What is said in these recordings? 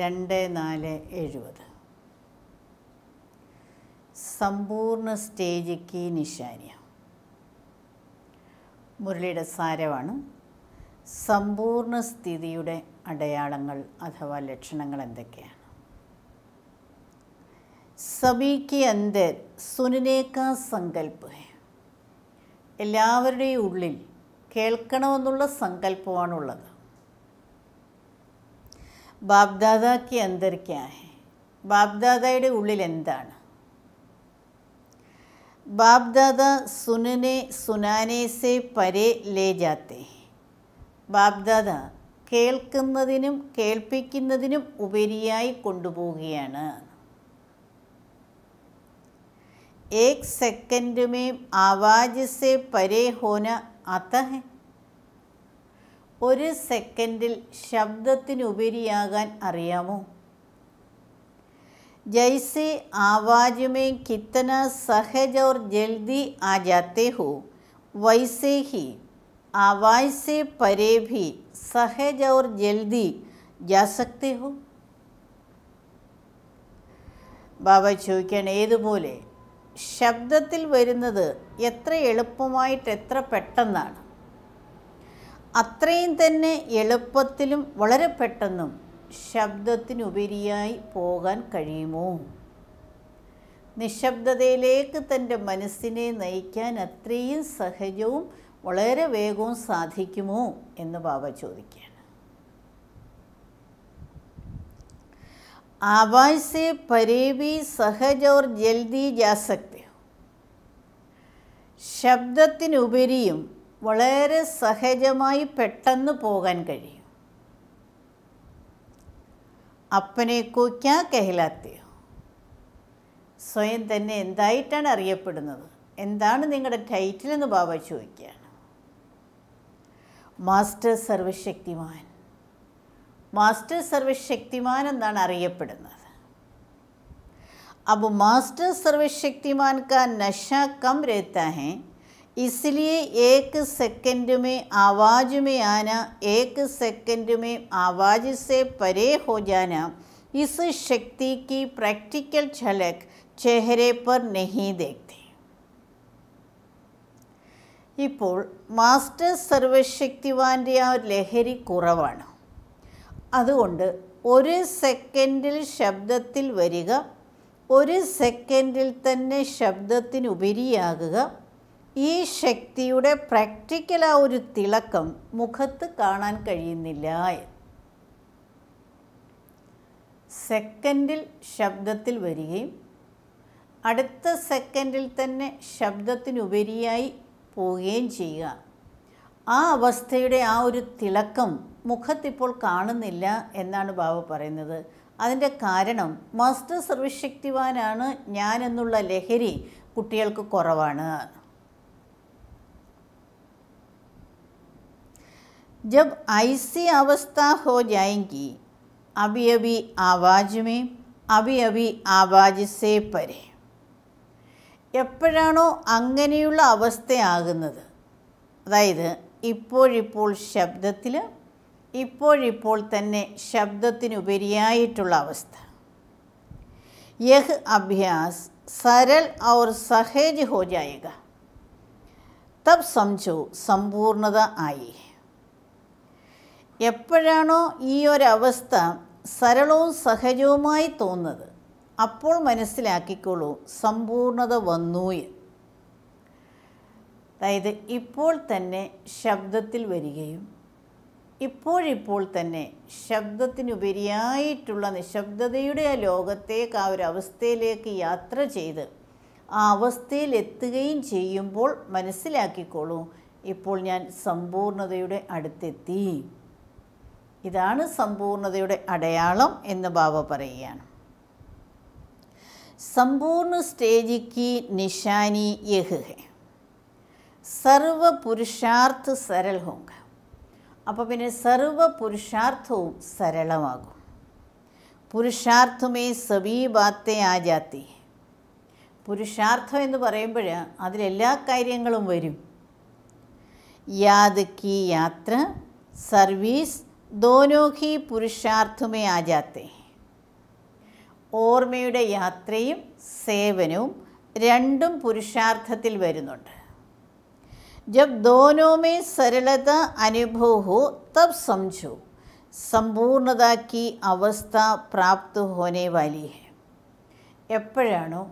രണ്ട് നാല് എഴുപത് സമ്പൂർണ്ണ സ്റ്റേജ് കീ നിശാനിയ മുരളിയുടെ സാരമാണ് സമ്പൂർണ്ണ സ്ഥിതിയുടെ അടയാളങ്ങൾ അഥവാ ലക്ഷണങ്ങൾ എന്തൊക്കെയാണ് സബി കി അന്തർ സുനിനേക്കാ സങ്കല്പ് എല്ലാവരുടെയും ഉള്ളിൽ കേൾക്കണമെന്നുള്ള സങ്കല്പമാണുള്ളത് ബാബ്ദാദാക്ക് അന്തരിക്കാഹെ ബാബ്ദാദയുടെ ഉള്ളിൽ എന്താണ് ബാബ്ദാദ സുനനെ സുനാനെ സെ പരെ ലേ ജാത്തെ ബാബ്ദാദ കേൾക്കുന്നതിനും കേൾപ്പിക്കുന്നതിനും ഉപരിയായി കൊണ്ടുപോവുകയാണ് ഏക് सेकंड में आवाज से परे होना आता ഒരു സെക്കൻഡിൽ ശബ്ദത്തിനുപരിയാകാൻ അറിയാമോ ജൈസെ ആവാജുമേ കിത്തന സഹജ് ഓർ ജൽദി ആ ഹോ വൈസേ ഹി ആവാജ് സെ പരേ ഭി സഹജ് ഓർ ജൽദി ജാസക്തി ഹോ ബാബ ചോദിക്കാണ് ഏതുപോലെ ശബ്ദത്തിൽ വരുന്നത് എത്ര എളുപ്പമായിട്ട് എത്ര പെട്ടെന്നാണ് അത്രയും തന്നെ എളുപ്പത്തിലും വളരെ പെട്ടെന്നും ശബ്ദത്തിനുപരിയായി പോകാൻ കഴിയുമോ നിശബ്ദതയിലേക്ക് തൻ്റെ മനസ്സിനെ നയിക്കാൻ അത്രയും സഹജവും വളരെ വേഗവും സാധിക്കുമോ എന്ന് ബാബ ചോദിക്കുകയാണ് आवाज से परे भी सहज और जल्दी जा सकते हो ശബ്ദത്തിനുപരിയും വളരെ സഹജമായി പെട്ടെന്ന് പോകാൻ കഴിയും അപ്പനെ കൂക്കാ കഹിലാത്തയോ സ്വയം തന്നെ എന്തായിട്ടാണ് അറിയപ്പെടുന്നത് എന്താണ് നിങ്ങളുടെ ടൈറ്റിൽ എന്ന് ബാബ ചോദിക്കുകയാണ് മാസ്റ്റർ സർവശക്തിമാൻ മാസ്റ്റർ സർവശക്തിമാൻ എന്നാണ് അറിയപ്പെടുന്നത് अब मास्टर सर्वशक्तिमान का नशा कम रहता है इसलिए एक सेकंड में आवाज़ में आना एक सेकंड में आवाज़ से परे हो जाना इस शक्ति की प्रैक्टिकल झलक चेहरे पर नहीं देखते ഇപ്പോൾ മാസ്റ്റർ സർവശക്തിവാൻ്റെ ആ ലഹരി കുറവാണ് അതുകൊണ്ട് ഒരു സെക്കൻഡിൽ ശബ്ദത്തിൽ വരിക ഒരു സെക്കൻഡിൽ തന്നെ ശബ്ദത്തിനുപരിയാകുക ഈ ശക്തിയുടെ പ്രാക്ടിക്കൽ ആ ഒരു തിളക്കം മുഖത്ത് കാണാൻ കഴിയുന്നില്ല സെക്കൻഡിൽ ശബ്ദത്തിൽ വരികയും അടുത്ത സെക്കൻഡിൽ തന്നെ ശബ്ദത്തിനുപരിയായി പോവുകയും ചെയ്യുക ആ അവസ്ഥയുടെ ആ ഒരു തിളക്കം മുഖത്തിപ്പോൾ കാണുന്നില്ല എന്നാണ് ബാബ പറയുന്നത് അതിൻ്റെ കാരണം മാസ്റ്റർ സർവശക്തിവാനാണ് ഞാനെന്നുള്ള ലഹരി കുട്ടികൾക്ക് കുറവാണ് जब ऐसी अवस्था हो जाएंगी अभी अभी आवाज में अभी अभी आवाज से परे എപ്പോഴാണോ അങ്ങനെയുള്ള അവസ്ഥയാകുന്നത് അതായത് ഇപ്പോഴിപ്പോൾ ശബ്ദത്തിൽ ഇപ്പോഴിപ്പോൾ തന്നെ ശബ്ദത്തിനുപരിയായിട്ടുള്ള അവസ്ഥ യഹ് അഭ്യാസ് സരൽ ഔർ സഹേജ് ഹോ ജായേഗ തബ് സംജോ സമ്പൂർണത ആയി എപ്പോഴാണോ ഈ ഒരവസ്ഥ സരളവും സഹജവുമായി തോന്നുന്നത് അപ്പോൾ മനസ്സിലാക്കിക്കോളൂ സമ്പൂർണത വന്നു അതായത് ഇപ്പോൾ തന്നെ ശബ്ദത്തിൽ വരികയും ഇപ്പോഴിപ്പോൾ തന്നെ ശബ്ദത്തിനുപരിയായിട്ടുള്ള നിശബ്ദതയുടെ ആ ലോകത്തേക്ക് ആ ഒരു അവസ്ഥയിലേക്ക് യാത്ര ചെയ്ത് ആ അവസ്ഥയിൽ എത്തുകയും ചെയ്യുമ്പോൾ മനസ്സിലാക്കിക്കോളൂ ഇപ്പോൾ ഞാൻ സമ്പൂർണതയുടെ അടുത്തെത്തി ഇതാണ് സമ്പൂർണതയുടെ അടയാളം എന്ന് ബാബ പറയുകയാണ് സമ്പൂർണ്ണ സ്റ്റേജിക്ക് നിഷാനി യഹുഹെ സർവ പുരുഷാർത്ഥ സരൽ ഹോങ്ക അപ്പോൾ പിന്നെ സർവ പുരുഷാർത്ഥവും സരളമാകും പുരുഷാർത്ഥമേ സബീ ആജാത്തി ആ പുരുഷാർത്ഥം എന്ന് പറയുമ്പോൾ അതിലെല്ലാ കാര്യങ്ങളും വരും യാദ് യാത്ര സർവീസ് ദോനോ ഹി പുരുഷാർത്ഥമേ ആജാത്തെ ഓർമ്മയുടെ യാത്രയും സേവനവും രണ്ടും പുരുഷാർത്ഥത്തിൽ വരുന്നുണ്ട് ജബ് ദോനോമേ സരളത അനുഭവോ തബ് സംജോ സമ്പൂർണതാക്കി അവസ്ഥ പ്രാപ്ത് ഹോനെ വലിയ എപ്പോഴാണോ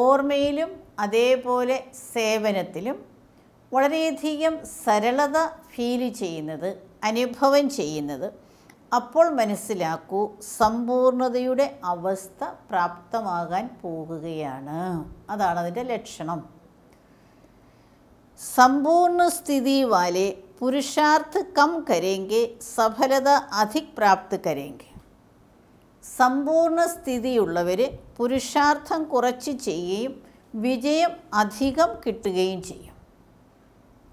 ഓർമ്മയിലും അതേപോലെ സേവനത്തിലും വളരെയധികം സരളത ഫീൽ ചെയ്യുന്നത് അനുഭവം ചെയ്യുന്നത് അപ്പോൾ മനസ്സിലാക്കൂ സമ്പൂർണതയുടെ അവസ്ഥ പ്രാപ്തമാകാൻ പോകുകയാണ് അതാണ് അതിൻ്റെ ലക്ഷണം സമ്പൂർണ്ണ സ്ഥിതി വാലെ പുരുഷാർത്ഥ കം കരേങ്കെ സഫലത അധിക് പ്രാപ്ത് കരേങ്കെ സമ്പൂർണ്ണ സ്ഥിതിയുള്ളവർ പുരുഷാർത്ഥം കുറച്ച് ചെയ്യുകയും വിജയം അധികം കിട്ടുകയും ചെയ്യും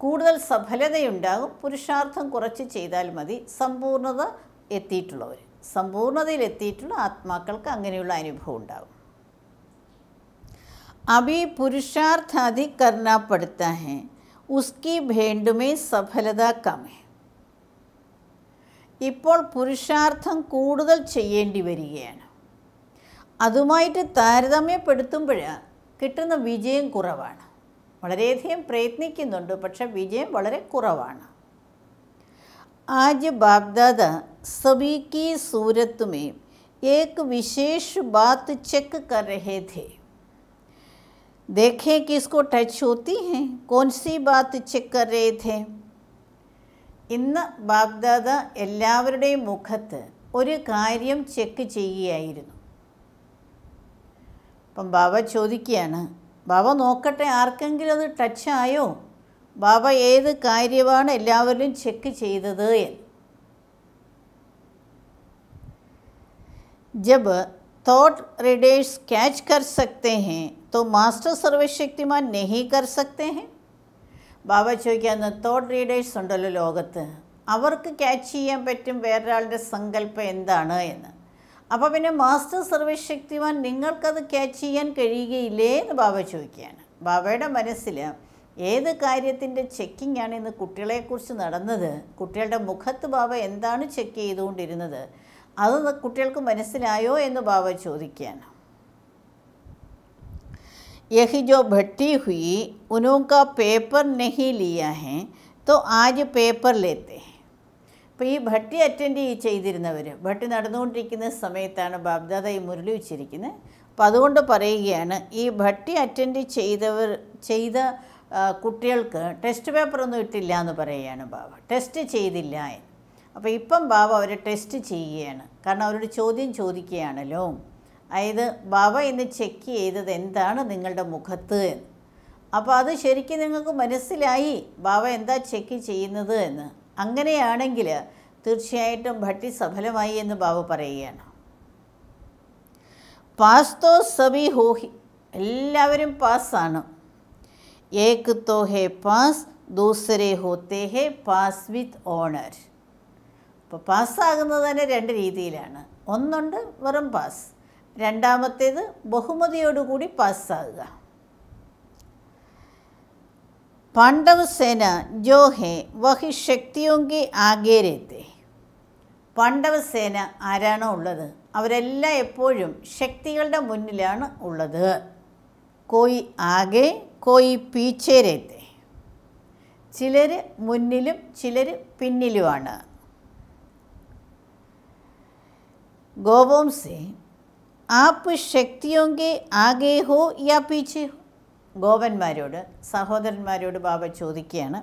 കൂടുതൽ സഫലതയുണ്ടാകും പുരുഷാർത്ഥം കുറച്ച് ചെയ്താൽ മതി സമ്പൂർണത എത്തിയിട്ടുള്ളവർ സമ്പൂർണതയിൽ എത്തിയിട്ടുള്ള ആത്മാക്കൾക്ക് അങ്ങനെയുള്ള അനുഭവം ഉണ്ടാകും അഭി പുരുഷാർത്ഥാദി അധിക് ഉസ്കി ഭേണ്ടുമേ സഫലത കമേ ഇപ്പോൾ പുരുഷാർത്ഥം കൂടുതൽ ചെയ്യേണ്ടി വരികയാണ് അതുമായിട്ട് താരതമ്യപ്പെടുത്തുമ്പോഴാണ് കിട്ടുന്ന വിജയം കുറവാണ് വളരെയധികം പ്രയത്നിക്കുന്നുണ്ട് പക്ഷെ വിജയം വളരെ കുറവാണ് ആജ് ബാഗ്ദാദ് സബി കി സൂരത്ത് മേ एक विशेष बात चेक कर रहे थे देखें कि इसको टच होती हैं कौन सी बात चेक कर रहे थे ഇന്ന് ബാഗ്ദാദ എല്ലാവരുടെയും മുഖത്ത് ഒരു കാര്യം ചെക്ക് ചെയ്യുകയായിരുന്നു അപ്പം ബാബ ചോദിക്കുകയാണ് ബാബ നോക്കട്ടെ ആർക്കെങ്കിലും അത് ടച്ചായോ ബാബ ഏത് കാര്യമാണ് എല്ലാവരിലും ചെക്ക് ചെയ്തത് എന്ന് जब थॉट रेडेश कैच कर सकते हैं तो मास्टर സർവശക്തിമാൻ നെഹി കർ സക്തേ हैं ബാബ ചോദിക്കാന്ന് തോട്ട് റീഡേഴ്സ് ഉണ്ടല്ലോ ലോകത്ത് അവർക്ക് ക്യാച്ച് ചെയ്യാൻ പറ്റും വേറൊരാളുടെ സങ്കല്പം എന്താണ് എന്ന് അപ്പോൾ പിന്നെ മാസ്റ്റർ സർവീസ് ശക്തിമാൻ നിങ്ങൾക്കത് ക്യാച്ച് ചെയ്യാൻ കഴിയുകയില്ലേ എന്ന് ബാബ ചോദിക്കുകയാണ് ബാബയുടെ മനസ്സിൽ ഏത് കാര്യത്തിൻ്റെ ചെക്കിംഗ് ആണ് ഇന്ന് കുട്ടികളെക്കുറിച്ച് നടന്നത് കുട്ടികളുടെ മുഖത്ത് ബാബ എന്താണ് ചെക്ക് ചെയ്തുകൊണ്ടിരുന്നത് അത് കുട്ടികൾക്ക് മനസ്സിലായോ എന്ന് ബാബ ചോദിക്കുകയാണ് യഹി ജോ ഭട്ടി ഹുയി ഉനോക്ക പേപ്പർ നഹി ലിയ ഹെ തോ ആജ് പേപ്പർ ലേത്തേ അപ്പോൾ ഈ ഭട്ടി അറ്റൻഡ് ചെയ്തിരുന്നവർ ഭട്ടി നടന്നുകൊണ്ടിരിക്കുന്ന സമയത്താണ് ബാബ്ദാദ ഈ മുരളി വെച്ചിരിക്കുന്നത് അപ്പോൾ അതുകൊണ്ട് പറയുകയാണ് ഈ ഭട്ടി അറ്റൻഡ് ചെയ്തവർ ചെയ്ത കുട്ടികൾക്ക് ടെസ്റ്റ് ഒന്നും ഇട്ടില്ല എന്ന് പറയുകയാണ് ബാബ ടെസ്റ്റ് ചെയ്തില്ല അപ്പോൾ ഇപ്പം ബാബ അവരെ ടെസ്റ്റ് ചെയ്യുകയാണ് കാരണം അവരോട് ചോദ്യം ചോദിക്കുകയാണല്ലോ അതായത് ബാബ ഇന്ന് ചെക്ക് ചെയ്തത് എന്താണ് നിങ്ങളുടെ മുഖത്ത് എന്ന് അപ്പോൾ അത് ശരിക്കും നിങ്ങൾക്ക് മനസ്സിലായി ബാബ എന്താ ചെക്ക് ചെയ്യുന്നത് എന്ന് അങ്ങനെയാണെങ്കിൽ തീർച്ചയായിട്ടും ഭട്ടി സഫലമായി എന്ന് ബാബു പറയുകയാണ് പാസ്തോ സബി ഹോഹി എല്ലാവരും പാസ്സാണ് ഏക്ക് തോ ഹേ പാസ് ദൂസരെ ഹോത്തേ ഹേ പാസ് വിത്ത് ഓണർ അപ്പോൾ പാസ്സാകുന്നത് തന്നെ രണ്ട് രീതിയിലാണ് ഒന്നുണ്ട് വെറും പാസ് രണ്ടാമത്തേത് ബഹുമതിയോടുകൂടി പാസ്സാകുക പാണ്ഡവ സേന जो വഹി ശക്തിയോങ്കി शक्तियों के പാണ്ഡവ സേന ആരാണോ ഉള്ളത് അവരെല്ലാം എപ്പോഴും ശക്തികളുടെ മുന്നിലാണ് ഉള്ളത് കോയി ആകെ കോയി പീച്ചേരത്തെ ചിലർ മുന്നിലും ചിലർ പിന്നിലുമാണ് ഗോവംസെ आप शक्तियों के आगे हो या पीछे ഗോപന്മാരോട് സഹോദരന്മാരോട് ബാബ ചോദിക്കുകയാണ്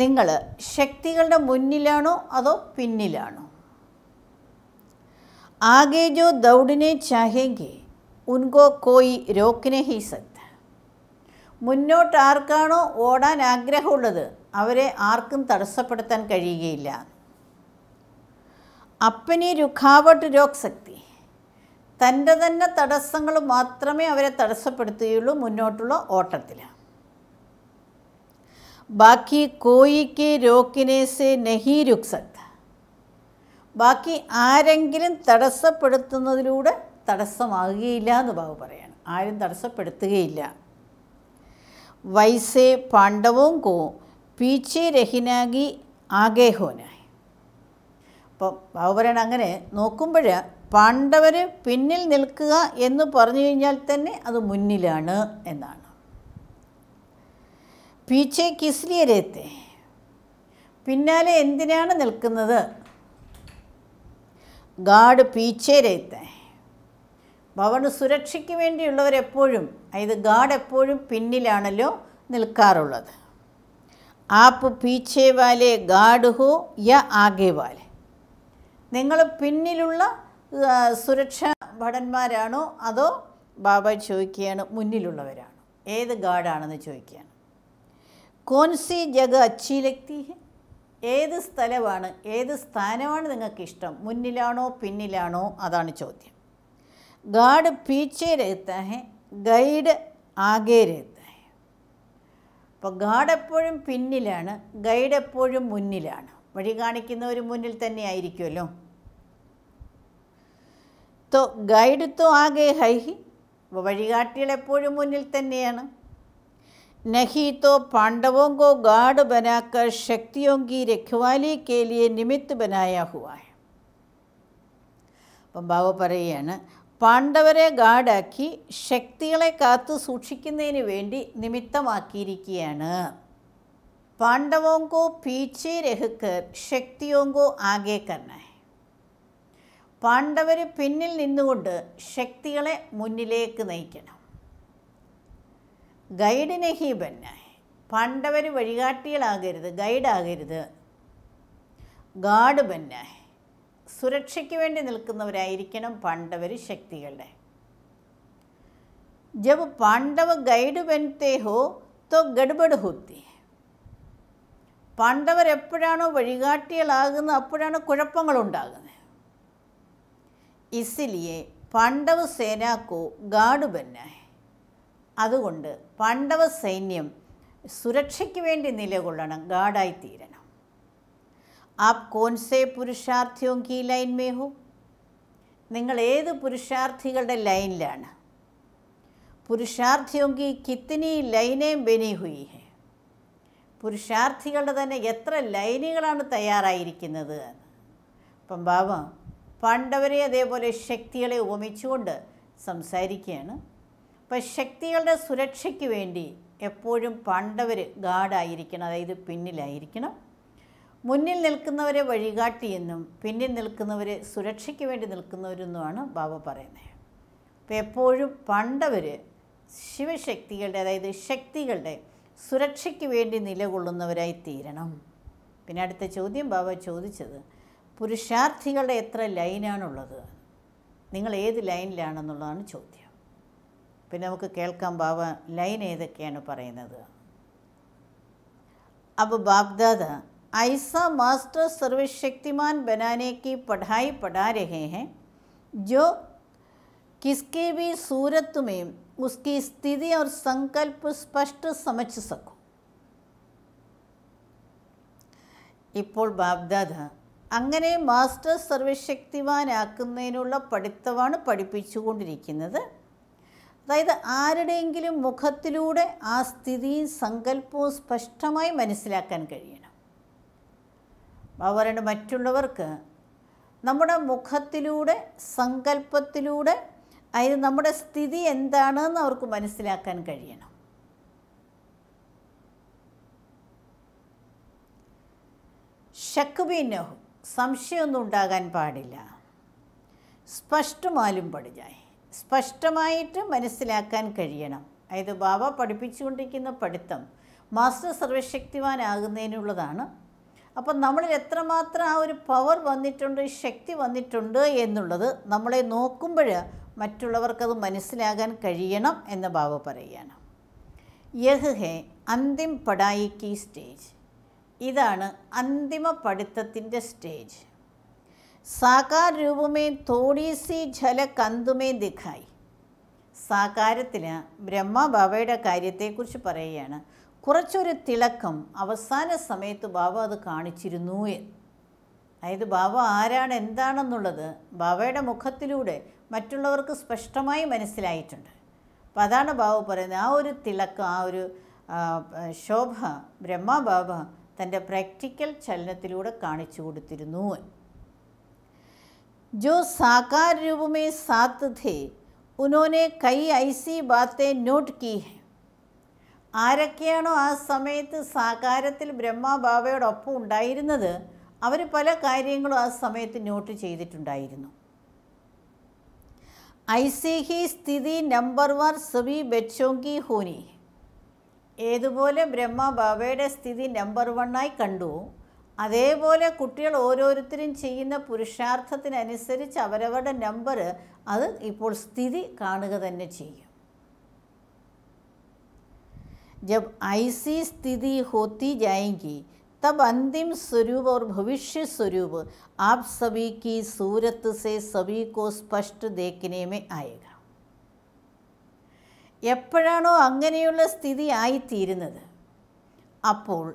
നിങ്ങൾ ശക്തികളുടെ മുന്നിലാണോ അതോ പിന്നിലാണോ ആകെ ജോ ദൗഡിനെ ചാഹേങ്കി ഉൻകോ കോയി രോക്കിനെ ഹി സത് മുന്നോട്ട് ആർക്കാണോ ഓടാൻ ആഗ്രഹമുള്ളത് അവരെ ആർക്കും തടസ്സപ്പെടുത്താൻ കഴിയുകയില്ല അപ്പനി രുഖാവട്ട് രോഗ് ശക്തി തൻ്റെ തന്നെ തടസ്സങ്ങൾ മാത്രമേ അവരെ തടസ്സപ്പെടുത്തുകയുള്ളൂ മുന്നോട്ടുള്ള ഓട്ടത്തിൽ ബാക്കി കോയിക്ക് രോക്കിനേസെ നഹി രുക്സത്ത് ബാക്കി ആരെങ്കിലും തടസ്സപ്പെടുത്തുന്നതിലൂടെ തടസ്സമാകുകയില്ല എന്ന് ബാബു പറയാണ് ആരും തടസ്സപ്പെടുത്തുകയില്ല വൈസേ പാണ്ഡവവും കോ പീച്ചേ രഹിനാഗി ആഗേഹോനായി അപ്പം ബാബുപരൻ അങ്ങനെ നോക്കുമ്പോൾ പാണ്ഡവർ പിന്നിൽ നിൽക്കുക എന്ന് പറഞ്ഞു കഴിഞ്ഞാൽ തന്നെ അത് മുന്നിലാണ് എന്നാണ് പീച്ചെ കിസ്ലിയരേത്തെ പിന്നാലെ എന്തിനാണ് നിൽക്കുന്നത് ഗാഡ് പീച്ചേരേത്തെ ഭവന് സുരക്ഷയ്ക്ക് വേണ്ടിയുള്ളവരെപ്പോഴും അതായത് ഗാഡ് എപ്പോഴും പിന്നിലാണല്ലോ നിൽക്കാറുള്ളത് ആപ്പ് പീച്ചേ വാലെ ഗാഡ് ഹോ യ ആകെ വാലെ നിങ്ങൾ പിന്നിലുള്ള സുരക്ഷാ ഭടന്മാരാണോ അതോ ബാബ ചോദിക്കുകയാണ് മുന്നിലുള്ളവരാണോ ഏത് ഗാർഡാണെന്ന് ചോദിക്കുകയാണ് കോൻസി ജഗ അച്ചിലെത്തി ഏത് സ്ഥലമാണ് ഏത് സ്ഥാനമാണ് നിങ്ങൾക്ക് ഇഷ്ടം മുന്നിലാണോ പിന്നിലാണോ അതാണ് ചോദ്യം ഗാർഡ് പീച്ചേ രഹത്താഹെ ഗൈഡ് ആകെ രഹത്താഹെ അപ്പോൾ ഗാഡ് എപ്പോഴും പിന്നിലാണ് ഗൈഡ് എപ്പോഴും മുന്നിലാണ് വഴി മുന്നിൽ തന്നെ ആയിരിക്കുമല്ലോ തോ ഗൈഡ് തോ ആകെ ഹൈഹി വഴികാട്ടികൾ എപ്പോഴും മുന്നിൽ തന്നെയാണ് നഹി തോ പാണ്ഡവോങ്കോ को गार्ड ശക്തിയോങ്കി शक्तियों की रखवाली के लिए निमित्त बनाया हुआ है അപ്പം ബാബ പറയുകയാണ് പാണ്ഡവരെ ഗാഡാക്കി ശക്തികളെ കാത്തു സൂക്ഷിക്കുന്നതിന് വേണ്ടി നിമിത്തമാക്കിയിരിക്കുകയാണ് पांडवों को पीछे रहकर शक्तियों को आगे करना है പാണ്ഡവർ പിന്നിൽ നിന്നുകൊണ്ട് ശക്തികളെ മുന്നിലേക്ക് നയിക്കണം ഗൈഡിനെ ഹീബന്നെ പാണ്ഡവർ വഴികാട്ടികളാകരുത് ഗൈഡാകരുത് ഗാഡ് ബന്നെ സുരക്ഷയ്ക്ക് വേണ്ടി നിൽക്കുന്നവരായിരിക്കണം പാണ്ഡവർ ശക്തികളുടെ ജബ് പാണ്ഡവ ഗൈഡ് ബനത്തെ ഹോ തോ ഗഡ്ബഡ് ഹോത്തി പാണ്ഡവർ എപ്പോഴാണോ വഴികാട്ടികളാകുന്നത് അപ്പോഴാണ് കുഴപ്പങ്ങളുണ്ടാകുന്നത് ഇസിലിയെ പാണ്ഡവ സേനാക്കോ ഗാഡുബന്നായ അതുകൊണ്ട് പാണ്ഡവ സൈന്യം സുരക്ഷയ്ക്ക് വേണ്ടി നിലകൊള്ളണം ഗാർഡായി തീരണം ആപ് കോൺസെ പുരുഷാർത്ഥിയും കീ ലൈൻ മേഹു നിങ്ങൾ ഏത് പുരുഷാർത്ഥികളുടെ ലൈനിലാണ് പുരുഷാർത്ഥിയും കി കിത്തിനി ലൈനേം ബനി ഹുയി ഹെ പുരുഷാർത്ഥികളുടെ തന്നെ എത്ര ലൈനുകളാണ് തയ്യാറായിരിക്കുന്നത് അപ്പം ബാബ പാണ്ഡവരെ അതേപോലെ ശക്തികളെ ഉപമിച്ചുകൊണ്ട് സംസാരിക്കുകയാണ് അപ്പം ശക്തികളുടെ സുരക്ഷയ്ക്ക് വേണ്ടി എപ്പോഴും പാണ്ഡവർ ഗാഡായിരിക്കണം അതായത് പിന്നിലായിരിക്കണം മുന്നിൽ നിൽക്കുന്നവരെ വഴികാട്ടിയെന്നും പിന്നിൽ നിൽക്കുന്നവരെ സുരക്ഷയ്ക്ക് വേണ്ടി നിൽക്കുന്നവരെന്നുമാണ് ബാബ പറയുന്നത് അപ്പോൾ എപ്പോഴും പാണ്ഡവർ ശിവശക്തികളുടെ അതായത് ശക്തികളുടെ സുരക്ഷയ്ക്ക് വേണ്ടി നിലകൊള്ളുന്നവരായി തീരണം പിന്നെ അടുത്ത ചോദ്യം ബാബ ചോദിച്ചത് പുരുഷാർത്ഥികളുടെ എത്ര ലൈനാണുള്ളത് നിങ്ങൾ ഏത് ലൈനിലാണെന്നുള്ളതാണ് ചോദ്യം പിന്നെ നമുക്ക് കേൾക്കാം ബാബ ലൈൻ ഏതൊക്കെയാണ് പറയുന്നത് അപ്പോൾ ബാഗ്ദാദ് ഐസ മാസ്റ്റർ सर्वशक्तिमान बनाने പഠായി पढ़ाई पढ़ा रहे हैं जो किसके भी सूरत में उसकी स्थिति और संकल्प स्पष्ट समझ सको ഇപ്പോൾ ബാബ്ദാദ അങ്ങനെ മാസ്റ്റർ സർവശക്തിവാനാക്കുന്നതിനുള്ള പഠിത്തമാണ് പഠിപ്പിച്ചുകൊണ്ടിരിക്കുന്നത് അതായത് ആരുടെയെങ്കിലും മുഖത്തിലൂടെ ആ സ്ഥിതിയും സങ്കല്പവും സ്പഷ്ടമായി മനസ്സിലാക്കാൻ കഴിയണം അവരുടെ മറ്റുള്ളവർക്ക് നമ്മുടെ മുഖത്തിലൂടെ സങ്കല്പത്തിലൂടെ അതായത് നമ്മുടെ സ്ഥിതി എന്താണെന്ന് അവർക്ക് മനസ്സിലാക്കാൻ കഴിയണം ഷക്കുബീനോഹ് സംശയമൊന്നും ഉണ്ടാകാൻ പാടില്ല സ്പഷ്ടമാലും പഠിഞ്ഞായി സ്പഷ്ടമായിട്ട് മനസ്സിലാക്കാൻ കഴിയണം അതായത് ബാബ പഠിപ്പിച്ചുകൊണ്ടിരിക്കുന്ന പഠിത്തം മാസ്റ്റർ സർവശക്തിവാനാകുന്നതിനുള്ളതാണ് അപ്പം നമ്മളിൽ എത്രമാത്രം ആ ഒരു പവർ വന്നിട്ടുണ്ട് ശക്തി വന്നിട്ടുണ്ട് എന്നുള്ളത് നമ്മളെ നോക്കുമ്പോൾ മറ്റുള്ളവർക്കത് മനസ്സിലാകാൻ കഴിയണം എന്ന ബാബ പറയുകയാണ് യഹ് ഹെ അന്തിം പടായിക്ക് സ്റ്റേജ് ഇതാണ് അന്തിമ പഠിത്തത്തിൻ്റെ സ്റ്റേജ് സാകാർ രൂപമേ തോടീസി ജല കന്തുമേ ദിഖായി സാകാരത്തിന് ബ്രഹ്മ ബാബയുടെ കാര്യത്തെക്കുറിച്ച് പറയുകയാണ് കുറച്ചൊരു തിളക്കം അവസാന സമയത്ത് ബാബ അത് കാണിച്ചിരുന്നു എന്ന് അതായത് ബാബ ആരാണ് എന്താണെന്നുള്ളത് ബാബയുടെ മുഖത്തിലൂടെ മറ്റുള്ളവർക്ക് സ്പഷ്ടമായി മനസ്സിലായിട്ടുണ്ട് അപ്പം അതാണ് ബാബ പറയുന്നത് ആ ഒരു തിളക്കം ആ ഒരു ശോഭ ബ്രഹ്മ ബാബ തൻ്റെ പ്രാക്ടിക്കൽ ചലനത്തിലൂടെ കാണിച്ചു കൊടുത്തിരുന്നു ജോ സാക്കാർ രൂപമേ സാത്ത് ഥേ ഉനോനെ കൈ ഐസി ബാത്തെ നോട്ട് കീ ഹേ ആരൊക്കെയാണോ ആ സമയത്ത് സാകാരത്തിൽ ബ്രഹ്മാബാബയോടൊപ്പം ഉണ്ടായിരുന്നത് അവർ പല കാര്യങ്ങളും ആ സമയത്ത് നോട്ട് ചെയ്തിട്ടുണ്ടായിരുന്നു ഐസിഹി സ്ഥിതി നമ്പർ വൺ സുബി ബെച്ചോങ്കി ഹൂനി ഏതുപോലെ ബ്രഹ്മ ബാബയുടെ സ്ഥിതി നമ്പർ വണ്ണായി കണ്ടു അതേപോലെ കുട്ടികൾ ഓരോരുത്തരും ചെയ്യുന്ന പുരുഷാർത്ഥത്തിനനുസരിച്ച് അവരവരുടെ നമ്പർ അത് ഇപ്പോൾ സ്ഥിതി കാണുക തന്നെ ചെയ്യും जब ऐसी स्थिति होती जाएगी तब अंतिम स्वरूप और भविष्य स्वरूप आप सभी की सूरत से सभी को स्पष्ट देखने में आएगा എപ്പോഴാണോ അങ്ങനെയുള്ള സ്ഥിതി ആയിത്തീരുന്നത് അപ്പോൾ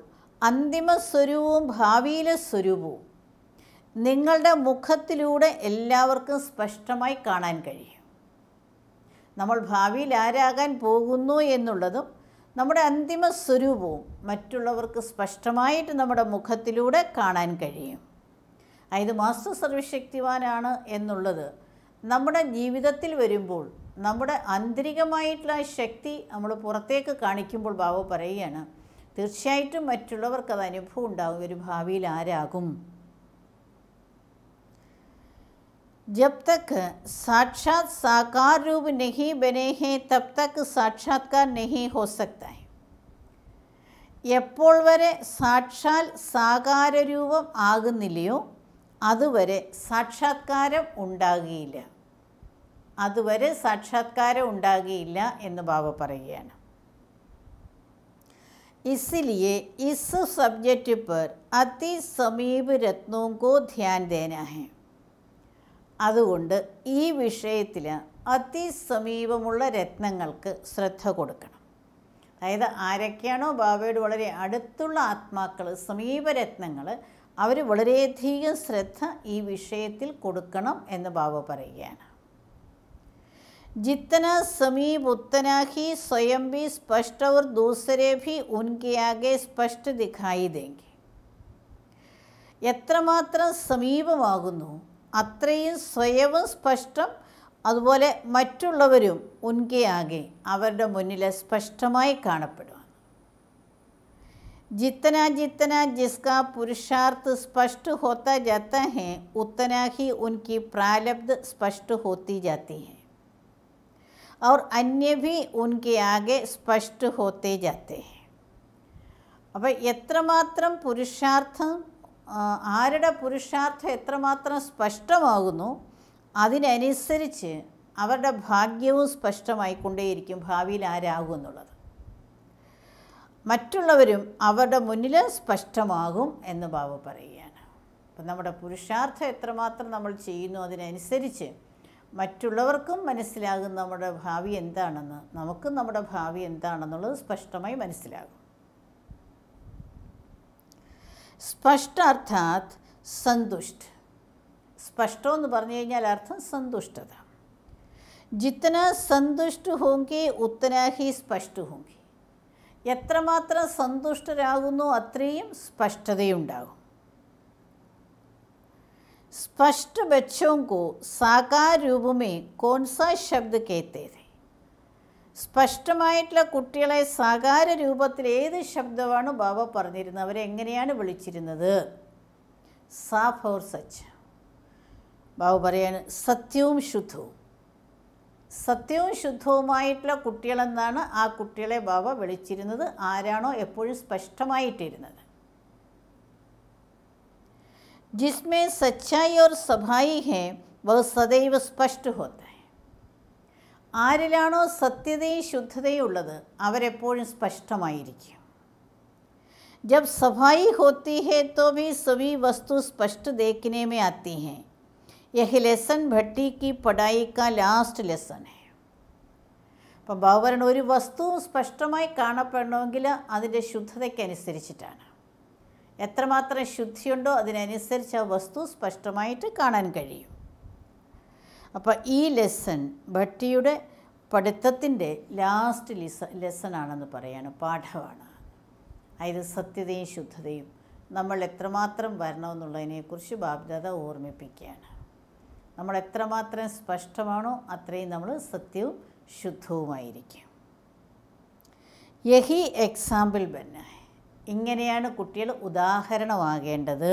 അന്തിമ സ്വരൂപവും ഭാവിയിലെ സ്വരൂപവും നിങ്ങളുടെ മുഖത്തിലൂടെ എല്ലാവർക്കും സ്പഷ്ടമായി കാണാൻ കഴിയും നമ്മൾ ഭാവിയിൽ ആരാകാൻ പോകുന്നു എന്നുള്ളതും നമ്മുടെ അന്തിമ സ്വരൂപവും മറ്റുള്ളവർക്ക് സ്പഷ്ടമായിട്ട് നമ്മുടെ മുഖത്തിലൂടെ കാണാൻ കഴിയും അതായത് മാസ്റ്റർ സർവശക്തിവാനാണ് എന്നുള്ളത് നമ്മുടെ ജീവിതത്തിൽ വരുമ്പോൾ നമ്മുടെ ആന്തരികമായിട്ടുള്ള ശക്തി നമ്മൾ പുറത്തേക്ക് കാണിക്കുമ്പോൾ ബാബു പറയുകയാണ് തീർച്ചയായിട്ടും മറ്റുള്ളവർക്ക് അത് അനുഭവം ഉണ്ടാകും ഒരു ഭാവിയിൽ ആരാകും जब तक साक्षात साकार रूप नहीं बने हैं तब तक साक्षात्कार नहीं हो सकता है എപ്പോൾ വരെ സാക്ഷാൽ സാകാരരൂപം ആകുന്നില്ലയോ അതുവരെ സാക്ഷാത്കാരം ഉണ്ടാകുകയില്ല അതുവരെ സാക്ഷാത്കാരം ഉണ്ടാകുകയില്ല എന്ന് ബാബ പറയുകയാണ് इसलिए इस सब्जेक्ट पर अति समीप रत्नों को ध्यान देना है അതുകൊണ്ട് ഈ വിഷയത്തിൽ അതിസമീപമുള്ള രത്നങ്ങൾക്ക് ശ്രദ്ധ കൊടുക്കണം അതായത് ആരൊക്കെയാണോ ബാബയോട് വളരെ അടുത്തുള്ള ആത്മാക്കൾ സമീപരത്നങ്ങൾ അവർ വളരെയധികം ശ്രദ്ധ ഈ വിഷയത്തിൽ കൊടുക്കണം എന്ന് ബാബ പറയുകയാണ് ജിത്തന സമീപുത്തനാഹി സ്വയം ബി സ്പഷ്ടവർ भी स्पष्ट और दूसरे भी उनके आगे स्पष्ट दिखाई देंगे എത്രമാത്രം സമീപമാകുന്നു अत्र स्वयं स्पष्ट अल मतलब उनके आगे मिले स्पष्ट का जितना जितना जिसका पुरुषार्थ स्पष्ट होता जाता है उतना ही उनकी प्रालब्ध स्पष्ट होती जाती है और अन्य भी उनके आगे स्पष्ट होते जाते हैं अब एत्रमात्र पुरुषार्थ ആരുടെ പുരുഷാർത്ഥം എത്രമാത്രം സ്പഷ്ടമാകുന്നു അതിനനുസരിച്ച് അവരുടെ ഭാഗ്യവും സ്പഷ്ടമായിക്കൊണ്ടേയിരിക്കും ഭാവിയിൽ ആരാകും എന്നുള്ളത് മറ്റുള്ളവരും അവരുടെ മുന്നിൽ സ്പഷ്ടമാകും എന്ന് ബാബ പറയുകയാണ് അപ്പം നമ്മുടെ പുരുഷാർത്ഥം എത്രമാത്രം നമ്മൾ ചെയ്യുന്നു അതിനനുസരിച്ച് മറ്റുള്ളവർക്കും മനസ്സിലാകും നമ്മുടെ ഭാവി എന്താണെന്ന് നമുക്കും നമ്മുടെ ഭാവി എന്താണെന്നുള്ളത് സ്പഷ്ടമായി മനസ്സിലാകും സ്പഷ്ട അർത്ഥാത് സന്തുഷ്ട स्पष्टो എന്ന് പറഞ്ഞു കഴിഞ്ഞാൽ അർത്ഥം സന്തുഷ്ടത ജിത്തന സന്തുഷ്ട് ഹോങ്കി ഉത്തനാഹി ഹി സ്പഷ്ട ഹോങ്കി എത്രമാത്രം സന്തുഷ്ടരാകുന്നു അത്രയും സ്പഷ്ടതയുണ്ടാകും സ്പഷ്ട ബച്ചോങ്കോ സാകാരൂപമേ കോൺസാ ശബ്ദ കേത്തേത് സ്പഷ്ടമായിട്ടുള്ള കുട്ടികളെ സാകാര രൂപത്തിൽ ഏത് ശബ്ദമാണ് ബാബ പറഞ്ഞിരുന്നത് അവരെങ്ങനെയാണ് വിളിച്ചിരുന്നത് സാ ഫോർ സച്ച് ബാബു പറയാണ് സത്യവും ശുദ്ധവും സത്യവും ശുദ്ധവുമായിട്ടുള്ള കുട്ടികളെന്നാണ് ആ കുട്ടികളെ ബാബ വിളിച്ചിരുന്നത് ആരാണോ എപ്പോഴും സ്പഷ്ടമായിട്ടിരുന്നത് ജിസ്മേ സച്ചായി ഓർ സഭായി ഹേ വഹ് സദൈവ് സ്പഷ്ട ഹോത്ത ആരിലാണോ സത്യതയും ശുദ്ധതയും ഉള്ളത് അവരെപ്പോഴും സ്പഷ്ടമായിരിക്കും जब സഫായി होती है तो भी सभी वस्तु स्पष्ट देखने में आती हैं यह ഭട്ടി भट्टी की पढ़ाई का ലാസ്റ്റ് ലെസൺ है അപ്പം ബാബുപരൻ ഒരു വസ്തു സ്പഷ്ടമായി കാണപ്പെടണമെങ്കിൽ അതിൻ്റെ ശുദ്ധതയ്ക്കനുസരിച്ചിട്ടാണ് എത്രമാത്രം ശുദ്ധിയുണ്ടോ അതിനനുസരിച്ച് ആ വസ്തു സ്പഷ്ടമായിട്ട് കാണാൻ കഴിയും അപ്പോൾ ഈ ലെസൺ ഭട്ടിയുടെ പഠിത്തത്തിൻ്റെ ലാസ്റ്റ് ലിസ ആണെന്ന് പറയാണ് പാഠമാണ് അതായത് സത്യതയും ശുദ്ധതയും നമ്മൾ എത്രമാത്രം വരണമെന്നുള്ളതിനെക്കുറിച്ച് ബാബ്ദാദ ഓർമ്മിപ്പിക്കുകയാണ് നമ്മൾ എത്രമാത്രം സ്പഷ്ടമാണോ അത്രയും നമ്മൾ സത്യവും ശുദ്ധവുമായിരിക്കും യഹി എക്സാമ്പിൾ ബന്ന ഇങ്ങനെയാണ് കുട്ടികൾ ഉദാഹരണമാകേണ്ടത്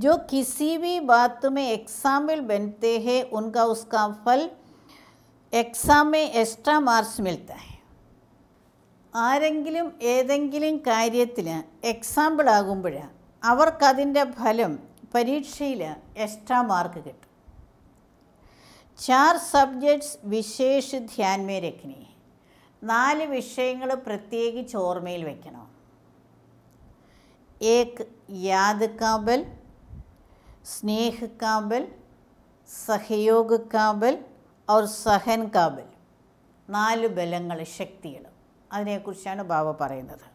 जो किसी भी बात में एक्सा में बनते हैं उनका उसका फल एग्जाम में എക്സാം എക്സ്ട്രാ മാർക്സ് മിൽത്താ ആരെങ്കിലും ഏതെങ്കിലും കാര്യത്തിൽ എക്സാമ്പിൾ ആകുമ്പോൾ അവർക്കതിൻ്റെ ഫലം പരീക്ഷയിൽ എക്സ്ട്രാ മാർക്ക് കിട്ടും ചാർ സബ്ജക്ട്സ് വിശേഷ ധ്യാൻമേ രഖിനി നാല് വിഷയങ്ങൾ പ്രത്യേകിച്ച് ഓർമ്മയിൽ വയ്ക്കണം ഏക് യാദ് കാബൽ സ്നേഹ കാബൽ സഹയോഗ കാബൽ ഔർ സഹൻ കാബൽ നാല് ബലങ്ങൾ ശക്തികൾ അതിനെക്കുറിച്ചാണ് ബാബ പറയുന്നത്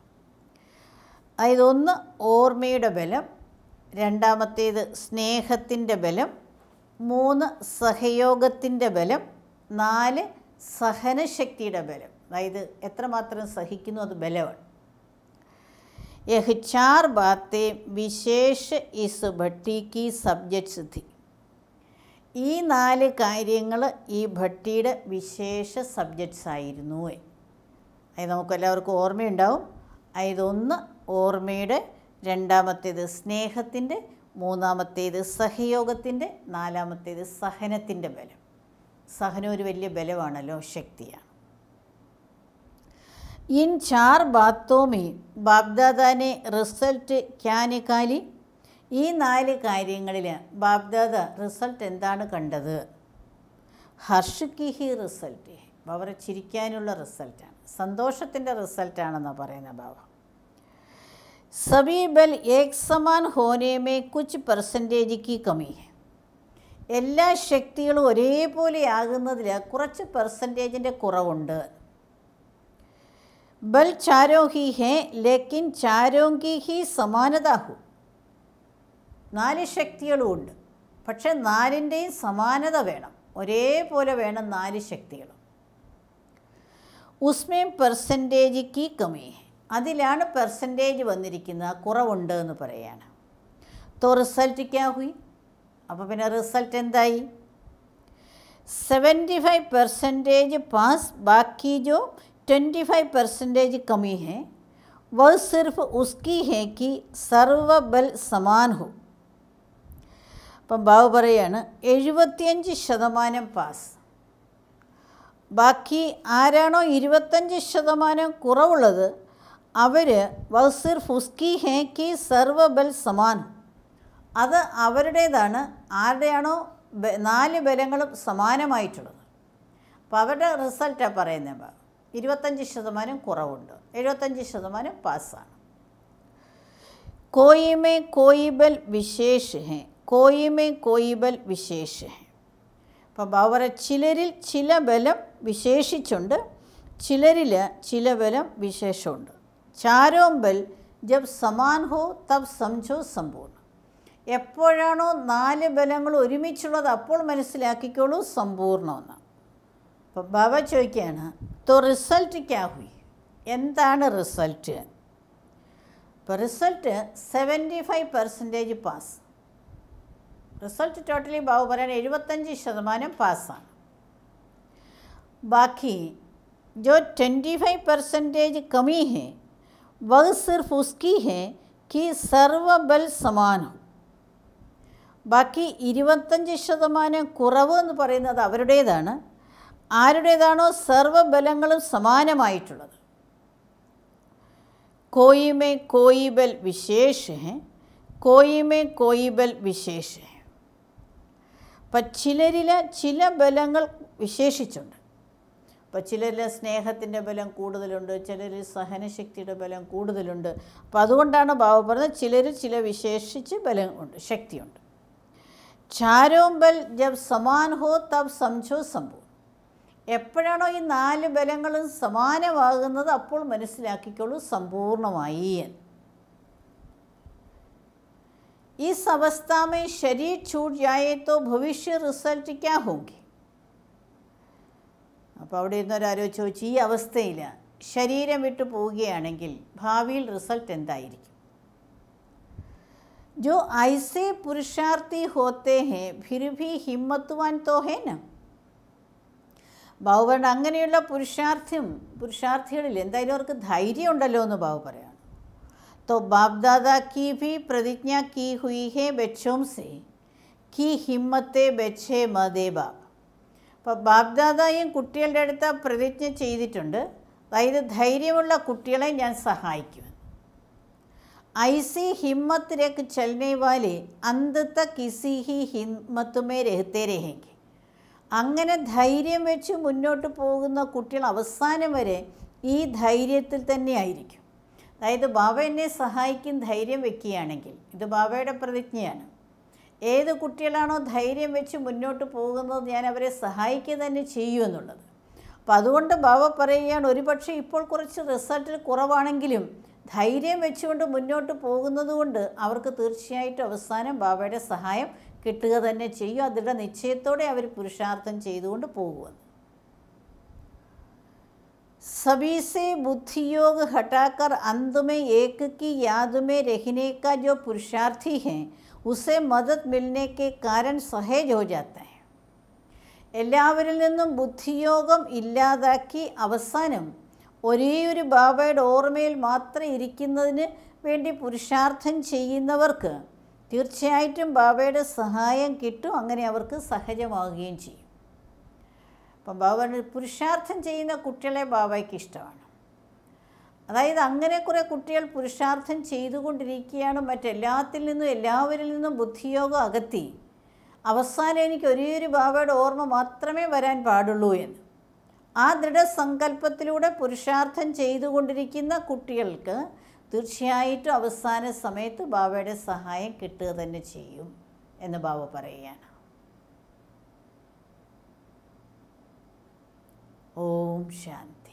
അതായത് ഒന്ന് ഓർമ്മയുടെ ബലം രണ്ടാമത്തേത് സ്നേഹത്തിൻ്റെ ബലം മൂന്ന് സഹയോഗത്തിൻ്റെ ബലം നാല് സഹനശക്തിയുടെ ബലം അതായത് എത്രമാത്രം സഹിക്കുന്നു അത് ബലമാണ് यह चार बातें विशेष इस भट्टी की सब्जेक्ट्स थी ഈ നാല് കാര്യങ്ങൾ ഈ ഭട്ടിയുടെ വിശേഷ സബ്ജക്ട്സ് ആയിരുന്നു അത് നമുക്കെല്ലാവർക്കും ഓർമ്മയുണ്ടാവും അതൊന്ന് ഓർമ്മയുടെ രണ്ടാമത്തേത് സ്നേഹത്തിൻ്റെ മൂന്നാമത്തേത് സഹയോഗത്തിൻ്റെ നാലാമത്തേത് സഹനത്തിൻ്റെ ബലം സഹനം ഒരു വലിയ ബലമാണല്ലോ ശക്തിയാണ് ഇൻ ചാർ ബാത്തോമി ബാഗ്ദാദാനെ റിസൾട്ട് ക്യാനിക്കാലി ഈ നാല് കാര്യങ്ങളിൽ ബാഗ്ദാദ റിസൾട്ട് എന്താണ് കണ്ടത് ഹർഷ് കി ഹി റിസൾട്ട് അവരെ ചിരിക്കാനുള്ള റിസൾട്ടാണ് സന്തോഷത്തിൻ്റെ റിസൾട്ടാണെന്നാണ് പറയുന്നത് ബാബ സബീബൽ ബൽ ഏക് സമാൻ ഹോനേമേ കുച്ച് പെർസെൻറ്റേജ് കി കമി എല്ലാ ശക്തികളും ഒരേപോലെ ആകുന്നതിൽ കുറച്ച് പെർസെൻറ്റേജിൻ്റെ കുറവുണ്ട് ബൽ ചാരോ ഹി ഹേ ലേക്കിൻ ചാരോങ്കി ഹി സമാനതാഹു समानത നാല് ശക്തികളുമുണ്ട് പക്ഷെ നാലിൻ്റെയും സമാനത വേണം ഒരേപോലെ വേണം നാല് ശക്തികളും ഉസ്മേം പെർസെൻറ്റേജ് കി കമി അതിലാണ് പെർസെൻറ്റേജ് വന്നിരിക്കുന്നത് കുറവുണ്ട് എന്ന് പറയാണ് തോ റിസൾട്ട് ക്യാ അപ്പോൾ പിന്നെ റിസൾട്ട് എന്തായി സെവൻറ്റി ഫൈവ് പെർസെൻറ്റേജ് പാസ് ബാക്കി ജോ 25 परसेंटेज कमी है वह सिर्फ उसकी है कि सर्व बल അപ്പം हो പറയാണ് എഴുപത്തിയഞ്ച് ശതമാനം പാസ് ബാക്കി ആരാണോ ഇരുപത്തഞ്ച് ശതമാനം കുറവുള്ളത് അവർ വസിർ ഫുസ്കി ഹേ കി സർവബൽ സമാൻ അത് അവരുടേതാണ് ആരുടെയാണോ നാല് ബലങ്ങളും സമാനമായിട്ടുള്ളത് അപ്പോൾ അവരുടെ റിസൾട്ടാണ് പറയുന്നത് ഇരുപത്തഞ്ച് ശതമാനം കുറവുണ്ട് എഴുപത്തഞ്ച് ശതമാനം പാസ്സാണ് കോയി കോയിബൽ വിശേഷ ഹെ കോയിബൽ വിശേഷ അപ്പം അവരെ ചിലരിൽ ചില ബലം വിശേഷിച്ചുണ്ട് ചിലരിൽ ചില ബലം വിശേഷമുണ്ട് ചാരോമ്പൽ ജബ് സമാൻ ഹോ തബ് സംജോ സമ്പൂർണ്ണ എപ്പോഴാണോ നാല് ബലങ്ങൾ ഒരുമിച്ചുള്ളത് അപ്പോൾ മനസ്സിലാക്കിക്കോളൂ സമ്പൂർണ്ണമെന്ന് അപ്പം ബാബ ചോദിക്കുകയാണ് तो रिज़ल्ट क्या हुई എന്താണ് റിസൾട്ട് ഇപ്പോൾ result seventy five percentage pass result totally ബാബു പറയാൻ എഴുപത്തഞ്ച് ശതമാനം പാസ്സാണ് ബാക്കി जो ट्वेंटी फाइव परसेंटेज कमी है वह सिर्फ उसकी है कि സർവബൽ സമാനം ബാക്കി ഇരുപത്തഞ്ച് ശതമാനം കുറവ് എന്ന് പറയുന്നത് അവരുടേതാണ് ആരുടേതാണോ സർവബലങ്ങളും സമാനമായിട്ടുള്ളത് കോയിമേ കോയിബൽ വിശേഷ കോയിമേ കോയിബൽ വിശേഷ അപ്പം ചിലരിൽ ചില ബലങ്ങൾ വിശേഷിച്ചുണ്ട് അപ്പം ചിലരിൽ സ്നേഹത്തിൻ്റെ ബലം കൂടുതലുണ്ട് ചിലരിൽ സഹനശക്തിയുടെ ബലം കൂടുതലുണ്ട് അപ്പം അതുകൊണ്ടാണ് ബാബു പറഞ്ഞത് ചിലർ ചില വിശേഷിച്ച് ബലം ഉണ്ട് ശക്തിയുണ്ട് ചാരോമ്പൽ ജബ് സമാൻ ഹോ തബ് സംജോ സംഭവം എപ്പോഴാണോ ഈ നാല് ബലങ്ങളും സമാനമാകുന്നത് അപ്പോൾ മനസ്സിലാക്കിക്കോളൂ സമ്പൂർണമായി ഈ अवस्था ശരീർ शरीर छूट जाए तो भविष्य रिजल्ट क्या അപ്പോൾ അവിടെ ഇരുന്നൊരാരോ ചോദിച്ചു ഈ അവസ്ഥയിൽ ശരീരം വിട്ട് പോവുകയാണെങ്കിൽ ഭാവിയിൽ റിസൾട്ട് എന്തായിരിക്കും जो ऐसे पुरुषार्थी होते हैं फिर भी हिम्मतवान तो है ना ബാബുവേണ്ട അങ്ങനെയുള്ള പുരുഷാർത്ഥ്യം പുരുഷാർത്ഥികളിൽ എന്തായാലും അവർക്ക് ധൈര്യം ഉണ്ടല്ലോ എന്ന് ബാബു പറയാണ് തോ ബാബ്ദാദ കീ की പ്രതിജ്ഞ കീ ഹുയി हुई है बच्चों से की ഹിമ്മത്തെ ബെച്ചേ ബാബ് അപ്പോൾ ബാബ്ദാദായും കുട്ടികളുടെ അടുത്ത് പ്രതിജ്ഞ ചെയ്തിട്ടുണ്ട് അതായത് ധൈര്യമുള്ള കുട്ടികളെ ഞാൻ സഹായിക്കും ഐസി ഹിമ്മത്തിലേക്ക് ചലനേ വാലേ അന്തത്ത കിസി ഹി ഹിമ്മത്തുമേ രഹത്തേ രഹെങ്കിൽ അങ്ങനെ ധൈര്യം വെച്ച് മുന്നോട്ട് പോകുന്ന കുട്ടികൾ അവസാനം വരെ ഈ ധൈര്യത്തിൽ തന്നെ ആയിരിക്കും അതായത് ബാബ എന്നെ സഹായിക്കും ധൈര്യം വെക്കുകയാണെങ്കിൽ ഇത് ബാബയുടെ പ്രതിജ്ഞയാണ് ഏത് കുട്ടികളാണോ ധൈര്യം വെച്ച് മുന്നോട്ട് പോകുന്നത് ഞാൻ അവരെ സഹായിക്കുക തന്നെ ചെയ്യൂ എന്നുള്ളത് അപ്പം അതുകൊണ്ട് ബാബ പറയുകയാണ് ഒരുപക്ഷെ ഇപ്പോൾ കുറച്ച് റിസൾട്ടിൽ കുറവാണെങ്കിലും ധൈര്യം വെച്ചുകൊണ്ട് മുന്നോട്ട് പോകുന്നത് കൊണ്ട് അവർക്ക് തീർച്ചയായിട്ടും അവസാനം ബാബയുടെ സഹായം കിട്ടുക തന്നെ ചെയ്യും അതിൻ്റെ നിശ്ചയത്തോടെ അവർ പുരുഷാർത്ഥം ചെയ്തുകൊണ്ട് പോകുമെന്ന് सभी से बुद्धि योग हटाकर अंत में एक की याद में रहने का जो पुरुषार्थी ഹോ उसे मदद मिलने के कारण सहज हो എല്ലാവരിൽ നിന്നും ബുദ്ധിയോഗം ഇല്ലാതാക്കി അവസാനം ഒരേ ഒരു ബാബയുടെ ഓർമ്മയിൽ മാത്രം ഇരിക്കുന്നതിന് വേണ്ടി പുരുഷാർത്ഥം ചെയ്യുന്നവർക്ക് തീർച്ചയായിട്ടും ബാബയുടെ സഹായം കിട്ടും അങ്ങനെ അവർക്ക് സഹജമാവുകയും ചെയ്യും അപ്പം ബാബ പുരുഷാർത്ഥം ചെയ്യുന്ന കുട്ടികളെ ബാബയ്ക്ക് ഇഷ്ടമാണ് അതായത് അങ്ങനെ കുറേ കുട്ടികൾ പുരുഷാർത്ഥം ചെയ്തുകൊണ്ടിരിക്കുകയാണ് മറ്റെല്ലാത്തിൽ നിന്നും എല്ലാവരിൽ നിന്നും ബുദ്ധിയോഗം അകത്തി അവസാനം എനിക്ക് ഒരേ ഒരു ബാബയുടെ ഓർമ്മ മാത്രമേ വരാൻ പാടുള്ളൂ എന്ന് ആ ദൃഢസങ്കല്പത്തിലൂടെ പുരുഷാർത്ഥം ചെയ്തുകൊണ്ടിരിക്കുന്ന കുട്ടികൾക്ക് തീർച്ചയായിട്ടും അവസാന സമയത്ത് ബാബയുടെ സഹായം കിട്ടുക തന്നെ ചെയ്യും എന്ന് ബാബ പറയുകയാണ് ഓം ശാന്തി